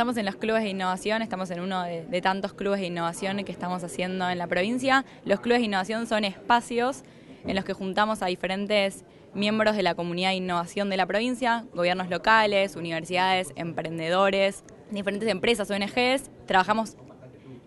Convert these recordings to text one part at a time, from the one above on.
Estamos en los clubes de innovación, estamos en uno de, tantos clubes de innovación que estamos haciendo en la provincia. Los clubes de innovación son espacios en los que juntamos a diferentes miembros de la comunidad de innovación de la provincia, gobiernos locales, universidades, emprendedores, diferentes empresas, ONGs. Trabajamos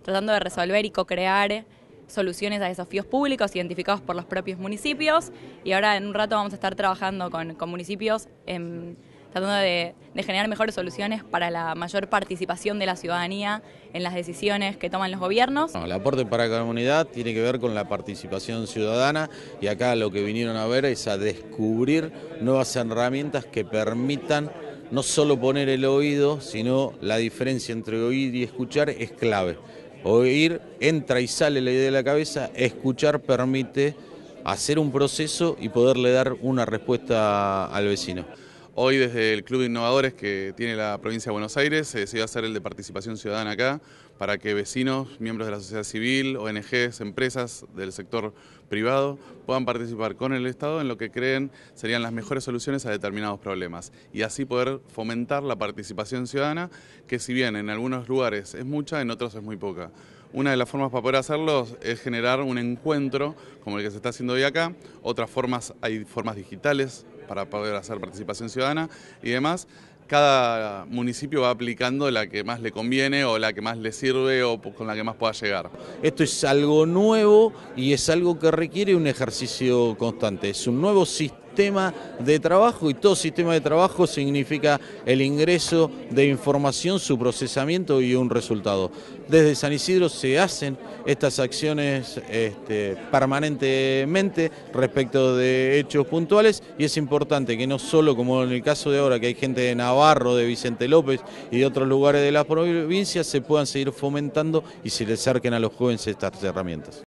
tratando de resolver y co-crear soluciones a desafíos públicos identificados por los propios municipios y ahora en un rato vamos a estar trabajando con municipios en tratando de, de, generar mejores soluciones para la mayor participación de la ciudadanía en las decisiones que toman los gobiernos. el aporte para la comunidad tiene que ver con la participación ciudadana y acá lo que vinieron a ver es a descubrir nuevas herramientas que permitan no solo poner el oído, sino la diferencia entre oír y escuchar es clave. Oír entra y sale la idea de la cabeza, escuchar permite hacer un proceso y poderle dar una respuesta al vecino. Hoy desde el Club de Innovadores que tiene la provincia de Buenos Aires se decidió hacer el de participación ciudadana acá para que vecinos, miembros de la sociedad civil, ONGs, empresas del sector privado puedan participar con el Estado en lo que creen serían las mejores soluciones a determinados problemas y así poder fomentar la participación ciudadana que si bien en algunos lugares es mucha, en otros es muy poca. Una de las formas para poder hacerlo es generar un encuentro como el que se está haciendo hoy acá, otras formas hay formas digitales para poder hacer participación ciudadana y demás. Cada municipio va aplicando la que más le conviene o la que más le sirve o con la que más pueda llegar. Esto es algo nuevo y es algo que requiere un ejercicio constante. Es un nuevo sistema sistema de trabajo y todo sistema de trabajo significa el ingreso de información, su procesamiento y un resultado. Desde San Isidro se hacen estas acciones este, permanentemente respecto de hechos puntuales y es importante que no solo como en el caso de ahora que hay gente de Navarro, de Vicente López y de otros lugares de la provincia se puedan seguir fomentando y se le acerquen a los jóvenes estas herramientas.